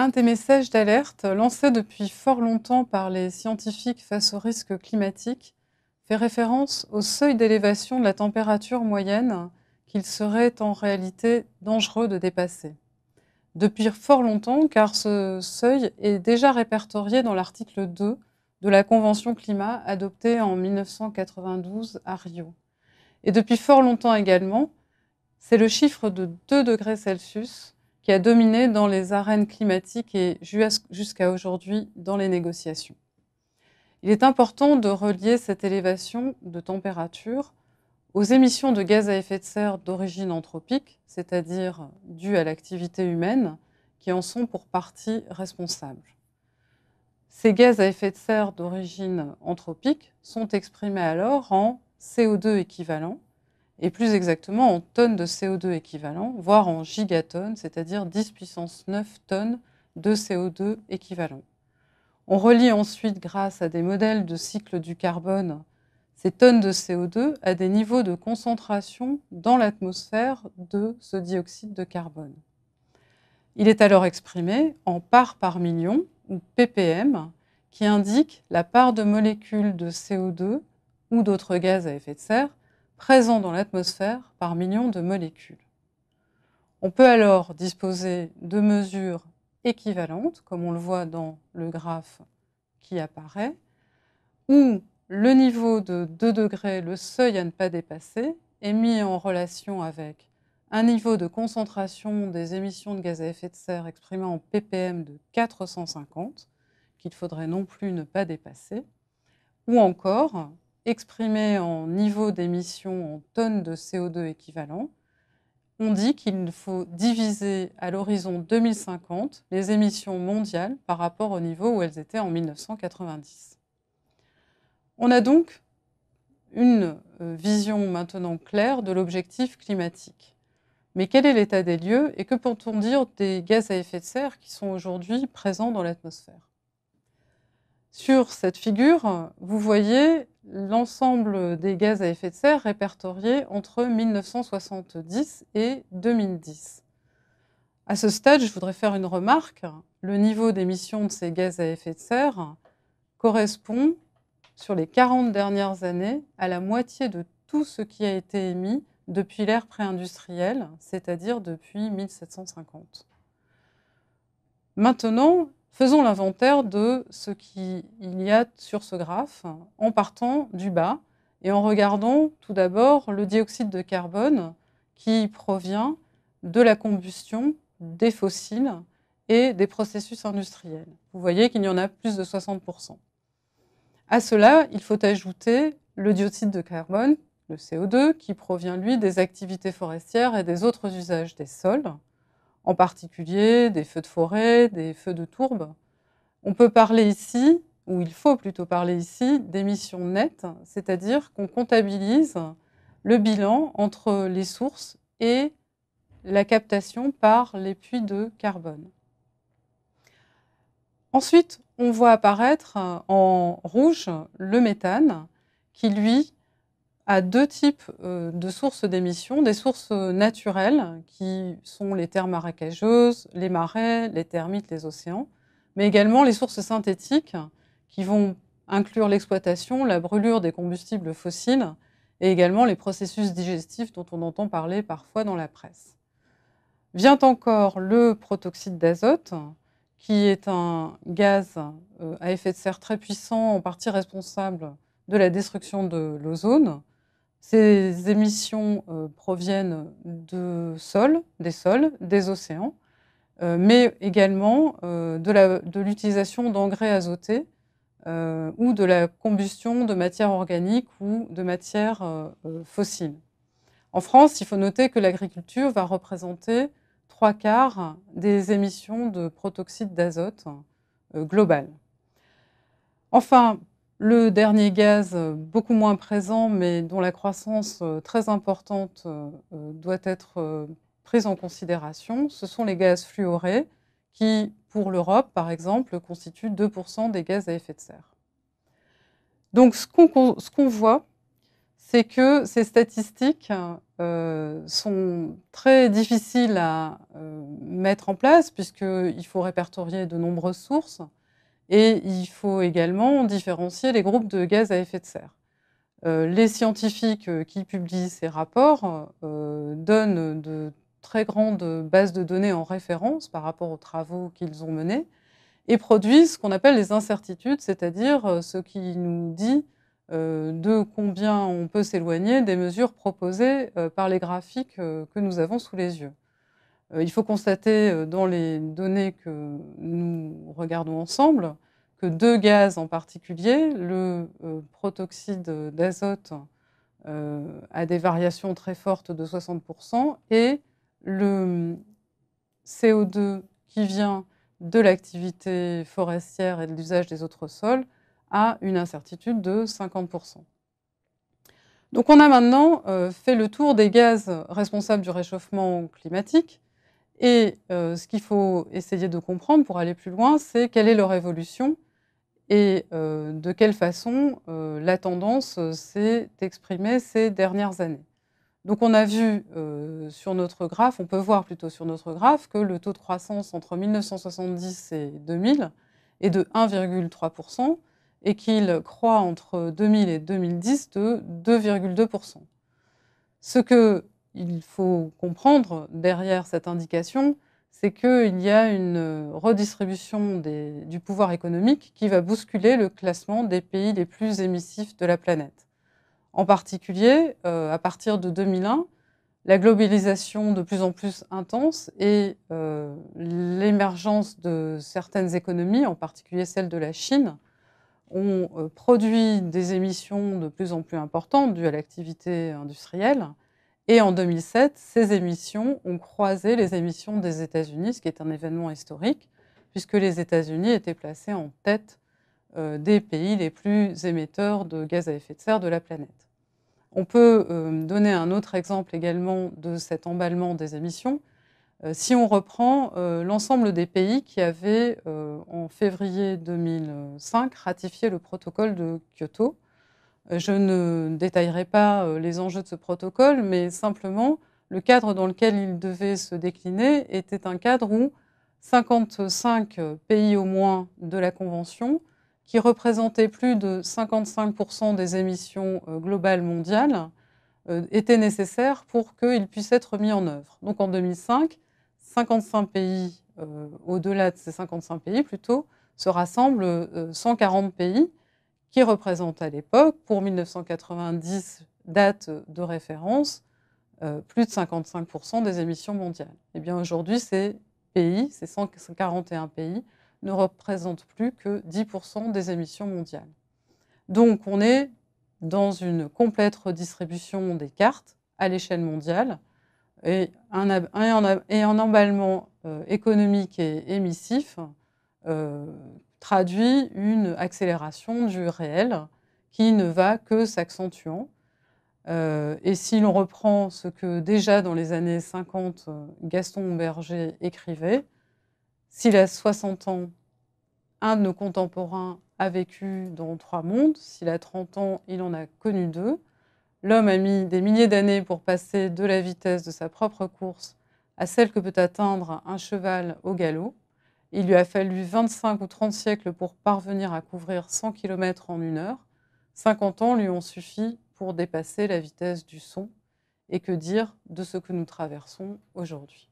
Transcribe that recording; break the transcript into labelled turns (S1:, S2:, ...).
S1: Un des messages d'alerte lancés depuis fort longtemps par les scientifiques face au risque climatique fait référence au seuil d'élévation de la température moyenne qu'il serait en réalité dangereux de dépasser. Depuis fort longtemps, car ce seuil est déjà répertorié dans l'article 2 de la Convention climat adoptée en 1992 à Rio. Et depuis fort longtemps également, c'est le chiffre de 2 degrés Celsius qui a dominé dans les arènes climatiques et jusqu'à aujourd'hui dans les négociations. Il est important de relier cette élévation de température aux émissions de gaz à effet de serre d'origine anthropique, c'est-à-dire dues à l'activité humaine, qui en sont pour partie responsables. Ces gaz à effet de serre d'origine anthropique sont exprimés alors en CO2 équivalent, et plus exactement en tonnes de CO2 équivalent, voire en gigatonnes, c'est-à-dire 10 puissance 9 tonnes de CO2 équivalent. On relie ensuite, grâce à des modèles de cycle du carbone, ces tonnes de CO2 à des niveaux de concentration dans l'atmosphère de ce dioxyde de carbone. Il est alors exprimé en parts par million, ou ppm, qui indique la part de molécules de CO2 ou d'autres gaz à effet de serre présent dans l'atmosphère par million de molécules. On peut alors disposer de mesures équivalentes, comme on le voit dans le graphe qui apparaît, où le niveau de 2 degrés, le seuil à ne pas dépasser, est mis en relation avec un niveau de concentration des émissions de gaz à effet de serre exprimé en ppm de 450, qu'il faudrait non plus ne pas dépasser, ou encore exprimé en niveau d'émissions en tonnes de CO2 équivalent, on dit qu'il faut diviser à l'horizon 2050 les émissions mondiales par rapport au niveau où elles étaient en 1990. On a donc une euh, vision maintenant claire de l'objectif climatique. Mais quel est l'état des lieux et que peut-on dire des gaz à effet de serre qui sont aujourd'hui présents dans l'atmosphère sur cette figure, vous voyez l'ensemble des gaz à effet de serre répertoriés entre 1970 et 2010. À ce stade, je voudrais faire une remarque. Le niveau d'émission de ces gaz à effet de serre correspond, sur les 40 dernières années, à la moitié de tout ce qui a été émis depuis l'ère préindustrielle, c'est-à-dire depuis 1750. Maintenant, Faisons l'inventaire de ce qu'il y a sur ce graphe en partant du bas et en regardant tout d'abord le dioxyde de carbone qui provient de la combustion des fossiles et des processus industriels. Vous voyez qu'il y en a plus de 60%. À cela, il faut ajouter le dioxyde de carbone, le CO2, qui provient, lui, des activités forestières et des autres usages des sols en particulier des feux de forêt, des feux de tourbe. On peut parler ici, ou il faut plutôt parler ici, d'émissions nettes, c'est-à-dire qu'on comptabilise le bilan entre les sources et la captation par les puits de carbone. Ensuite, on voit apparaître en rouge le méthane qui, lui, à deux types euh, de sources d'émissions, des sources euh, naturelles, qui sont les terres marécageuses, les marais, les termites, les océans, mais également les sources synthétiques, qui vont inclure l'exploitation, la brûlure des combustibles fossiles, et également les processus digestifs dont on entend parler parfois dans la presse. Vient encore le protoxyde d'azote, qui est un gaz euh, à effet de serre très puissant, en partie responsable de la destruction de l'ozone, ces émissions euh, proviennent de des sols, des océans, euh, mais également euh, de l'utilisation d'engrais azotés ou de la combustion de matières organiques ou de matières fossiles. En France, il faut noter que l'agriculture va représenter trois quarts des émissions de protoxyde d'azote globales. Enfin, le dernier gaz, euh, beaucoup moins présent, mais dont la croissance euh, très importante euh, doit être prise en considération, ce sont les gaz fluorés qui, pour l'Europe par exemple, constituent 2% des gaz à effet de serre. Donc ce qu'on voit, c'est que ces statistiques sont très difficiles à mettre en place puisqu'il faut répertorier de nombreuses sources. Et il faut également différencier les groupes de gaz à effet de serre. Euh, les scientifiques euh, qui publient ces rapports euh, donnent de très grandes bases de données en référence par rapport aux travaux qu'ils ont menés et produisent ce qu'on appelle les incertitudes, c'est-à-dire ce qui nous dit de combien on peut s'éloigner des mesures proposées par les graphiques que nous avons sous les yeux. Euh, il faut constater euh, dans les données que nous regardons ensemble que deux gaz en particulier, le euh, protoxyde d'azote a des variations très fortes de 60% et le hum, CO2 qui vient de l'activité forestière et de l'usage des autres sols a une incertitude de 50%. Donc on a maintenant fait le tour des gaz responsables du réchauffement climatique et euh, ce qu'il faut essayer de comprendre pour aller plus loin, c'est quelle est leur évolution et euh, de quelle façon euh, la tendance s'est exprimée ces dernières années. Donc on a vu sur notre graphe, on peut voir plutôt sur notre graphe que le taux de croissance entre 1970 et 2000 est de 1,3% et qu'il croît entre 2000 et 2010 de 2,2%. Ce que il faut comprendre derrière cette indication, c'est qu'il y a une redistribution du pouvoir économique qui va bousculer le classement des pays les plus émissifs de la planète. En particulier, euh, à partir de 2001, la globalisation de plus en plus intense et euh, l'émergence de certaines économies, en particulier celle de la Chine, ont euh, produit des émissions de plus en plus importantes dues à l'activité industrielle et en 2007, ces émissions ont croisé les émissions des États-Unis, ce qui est un événement historique, puisque les États-Unis étaient placés en tête euh, des pays les plus émetteurs de gaz à effet de serre de la planète. On peut euh, donner un autre exemple également de cet emballement des émissions. Euh, si on reprend l'ensemble des pays qui avaient, en février 2005, ratifié le protocole de Kyoto, je ne détaillerai pas euh, les enjeux de ce protocole, mais simplement, le cadre dans lequel il devait se décliner était un cadre où 55 euh, pays au moins de la Convention, qui représentaient plus de 55% des émissions euh, globales mondiales, étaient nécessaires pour qu'il puisse être mis en œuvre. Donc en 2005, 55 pays, au-delà de ces 55 pays plutôt, se rassemblent 140 pays qui représente à l'époque, pour 1990, date de référence, euh, plus de 55% des émissions mondiales. Eh bien aujourd'hui, ces pays, ces 141 pays, ne représentent plus que 10% des émissions mondiales. Donc on est dans une complète redistribution des cartes à l'échelle mondiale et un, emballement euh, économique et émissif traduit une accélération du réel qui ne va que s'accentuant. Euh, et si l'on reprend ce que déjà dans les années 50, euh, Gaston Berger écrivait, s'il a 60 ans, un de nos contemporains a vécu dans trois mondes, s'il a 30 ans, il en a connu deux. L'homme a mis des milliers d'années pour passer de la vitesse de sa propre course à celle que peut atteindre un cheval au galop. Il lui a fallu 25 ou 30 siècles pour parvenir à couvrir 100 km en une heure. 50 ans lui ont suffi pour dépasser la vitesse du son. Et que dire de ce que nous traversons aujourd'hui